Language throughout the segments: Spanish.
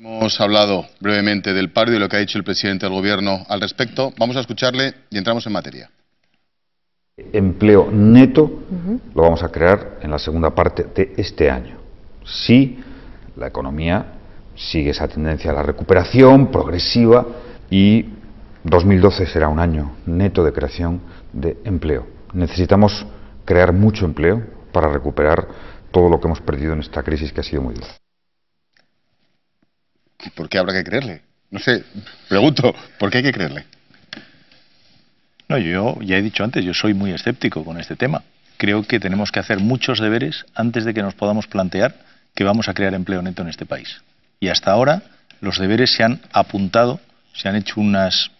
Hemos hablado brevemente del paro y de lo que ha dicho el presidente del Gobierno al respecto. Vamos a escucharle y entramos en materia. Empleo neto lo vamos a crear en la segunda parte de este año. Si la economía sigue esa tendencia a la recuperación progresiva y 2012 será un año neto de creación de empleo. Necesitamos crear mucho empleo para recuperar todo lo que hemos perdido en esta crisis que ha sido muy dura. ¿por qué habrá que creerle? No sé, pregunto, ¿por qué hay que creerle? No, yo ya he dicho antes, yo soy muy escéptico con este tema. Creo que tenemos que hacer muchos deberes antes de que nos podamos plantear que vamos a crear empleo neto en este país. Y hasta ahora los deberes se han apuntado, se han hecho unas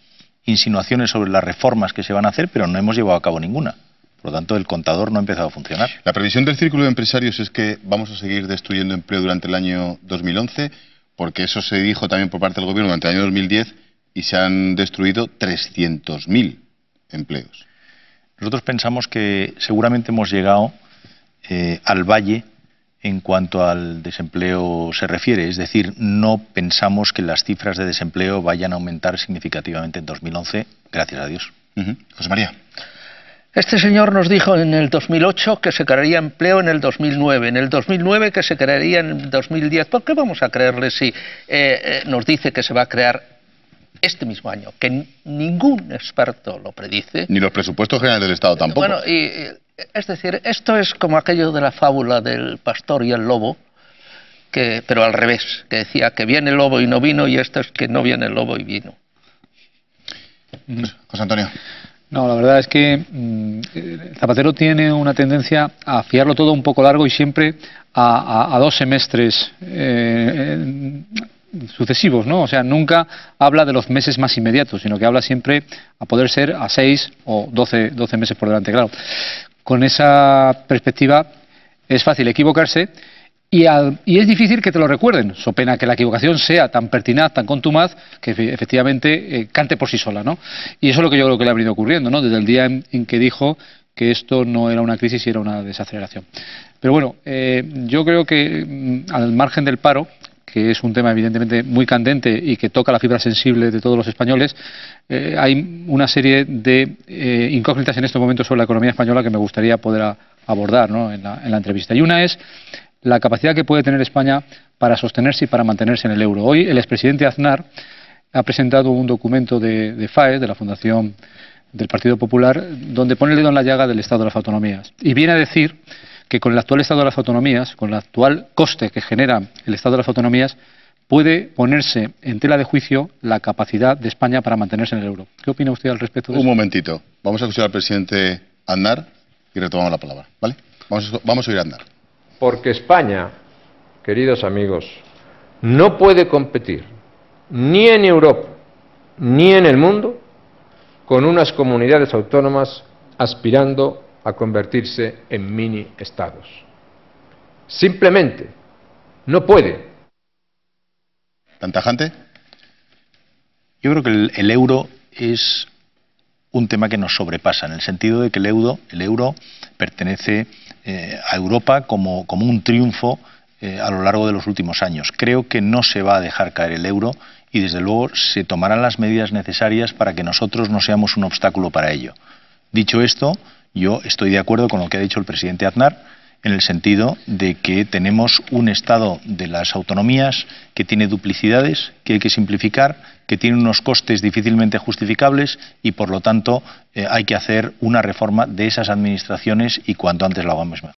insinuaciones sobre las reformas que se van a hacer, pero no hemos llevado a cabo ninguna. Por lo tanto, el contador no ha empezado a funcionar. La previsión del Círculo de Empresarios es que vamos a seguir destruyendo empleo durante el año 2011 porque eso se dijo también por parte del Gobierno durante el año 2010 y se han destruido 300.000 empleos. Nosotros pensamos que seguramente hemos llegado eh, al valle en cuanto al desempleo se refiere. Es decir, no pensamos que las cifras de desempleo vayan a aumentar significativamente en 2011, gracias a Dios. José María. Este señor nos dijo en el 2008 que se crearía empleo en el 2009, en el 2009 que se crearía en el 2010. ¿Por qué vamos a creerle si eh, eh, nos dice que se va a crear este mismo año? Que ningún experto lo predice. Ni los presupuestos generales del Estado tampoco. Bueno, es decir, esto es como aquello de la fábula del pastor y el lobo, que, pero al revés, que decía que viene el lobo y no vino y esto es que no viene el lobo y vino. José Antonio. No, la verdad es que el mm, Zapatero tiene una tendencia a fiarlo todo un poco largo y siempre a, a, dos semestres eh, eh, sucesivos, ¿no? O sea, nunca habla de los meses más inmediatos, sino que habla siempre a poder ser a seis o doce, doce meses por delante, claro. Con esa perspectiva es fácil equivocarse y, es difícil que te lo recuerden, so pena que la equivocación sea tan pertinaz, tan contumaz, que efectivamente eh, cante por sí sola, ¿no? Y eso es lo que yo creo que le ha venido ocurriendo, ¿no? Desde el día en, que dijo que esto no era una crisis y era una desaceleración. Pero bueno, eh, yo creo que mm, al margen del paro, que es un tema evidentemente muy candente y que toca la fibra sensible de todos los españoles, eh, hay una serie de incógnitas en estos momentos sobre la economía española que me gustaría poder abordar ¿no? en, la, en, la, entrevista. Y una es la capacidad que puede tener España para sostenerse y para mantenerse en el euro. Hoy el expresidente Aznar ha presentado un documento de, de FAE, de la Fundación del Partido Popular, donde pone el dedo en la llaga del Estado de las Autonomías. Y viene a decir que con el actual Estado de las Autonomías, con el actual coste que genera el Estado de las Autonomías, puede ponerse en tela de juicio la capacidad de España para mantenerse en el euro. ¿Qué opina usted al respecto de Un momentito. Vamos a escuchar al presidente Aznar y retomamos la palabra. ¿Vale? Vamos vamos a oír a Aznar. Porque España, queridos amigos, no puede competir ni en Europa ni en el mundo con unas comunidades autónomas aspirando a convertirse en mini estados. Simplemente no puede. ¿Tan Yo creo que el, euro es un tema que nos sobrepasa, en el sentido de que el euro pertenece eh, a Europa como, un triunfo eh, a lo largo de los últimos años. Creo que no se va a dejar caer el euro y desde luego se tomarán las medidas necesarias para que nosotros no seamos un obstáculo para ello. Dicho esto, yo estoy de acuerdo con lo que ha dicho el presidente Aznar en el sentido de que tenemos un Estado de las autonomías que tiene duplicidades, que hay que simplificar, que tiene unos costes difícilmente justificables y, por lo tanto, eh, hay que hacer una reforma de esas administraciones y cuanto antes la hagamos mejor.